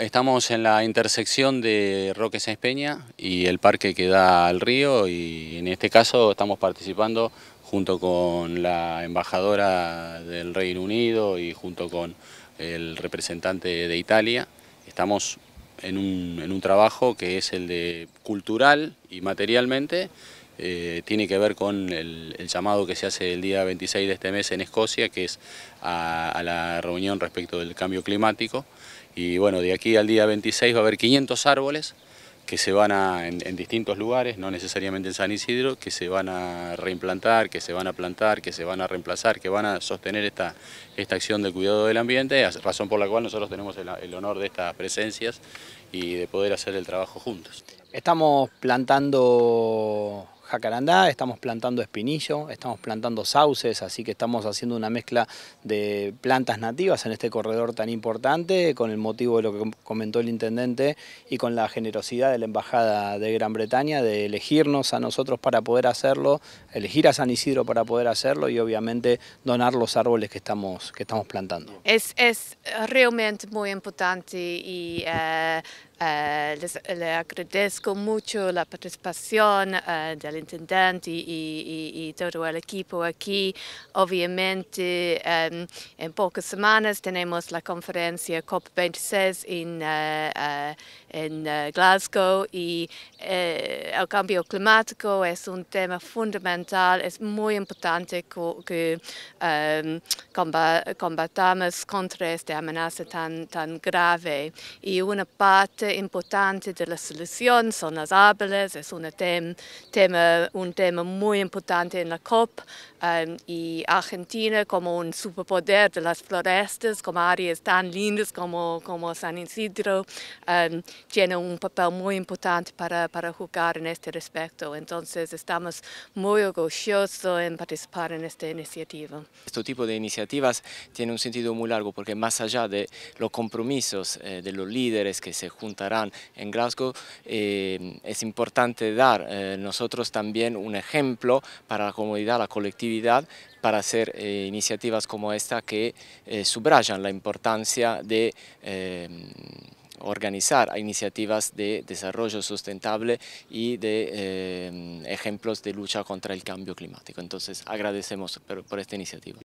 Estamos en la intersección de Roque Sáenz Peña y el parque que da al río y en este caso estamos participando junto con la embajadora del Reino Unido y junto con el representante de Italia. Estamos en un, en un trabajo que es el de cultural y materialmente eh, tiene que ver con el, llamado que se hace el día 26 de este mes en Escocia, que es a, la reunión respecto del cambio climático. Y bueno, de aquí al día 26 va a haber 500 árboles que se van a, en, distintos lugares, no necesariamente en San Isidro, que se van a reimplantar, que se van a plantar, que se van a reemplazar, que van a sostener esta, esta acción del cuidado del ambiente, razón por la cual nosotros tenemos el, el honor de estas presencias y de poder hacer el trabajo juntos. Estamos plantando Carandá, estamos plantando espinillo, estamos plantando sauces, así que estamos haciendo una mezcla de plantas nativas en este corredor tan importante, con el motivo de lo que comentó el intendente y con la generosidad de la Embajada de Gran Bretaña de elegirnos a nosotros para poder hacerlo, elegir a San Isidro para poder hacerlo y obviamente donar los árboles que estamos, que estamos plantando. Es, es realmente muy importante y... Eh, eh, le agradezco mucho la participación de eh, del y, todo el equipo aquí. Obviamente, em, en pocas semanas tenemos la conferencia COP26 en, eh, eh, eh, Glasgow y el cambio climático es un tema fundamental, es muy importante que, em, combatamos contra esta amenaza tan, tan grave. Y una parte importante de la solución son las árboles, es un tema, tema eh, un tema muy importante en la COP em, y Argentina como un superpoder de las florestas, como áreas tan lindas como, como San Isidro, em, tiene un papel muy importante para, para jugar en este respecto. Entonces estamos muy orgullosos en participar en esta iniciativa. Este tipo de iniciativas tiene un sentido muy largo porque más allá de los compromisos eh, de los líderes que se juntarán en Glasgow, eh, es importante dar. nosotros también un ejemplo para la comunidad, la colectividad, para hacer eh, iniciativas como esta que eh, subrayan la importancia de eh, organizar iniciativas de desarrollo sustentable y de ejemplos de lucha contra el cambio climático. Entonces agradecemos por esta iniciativa.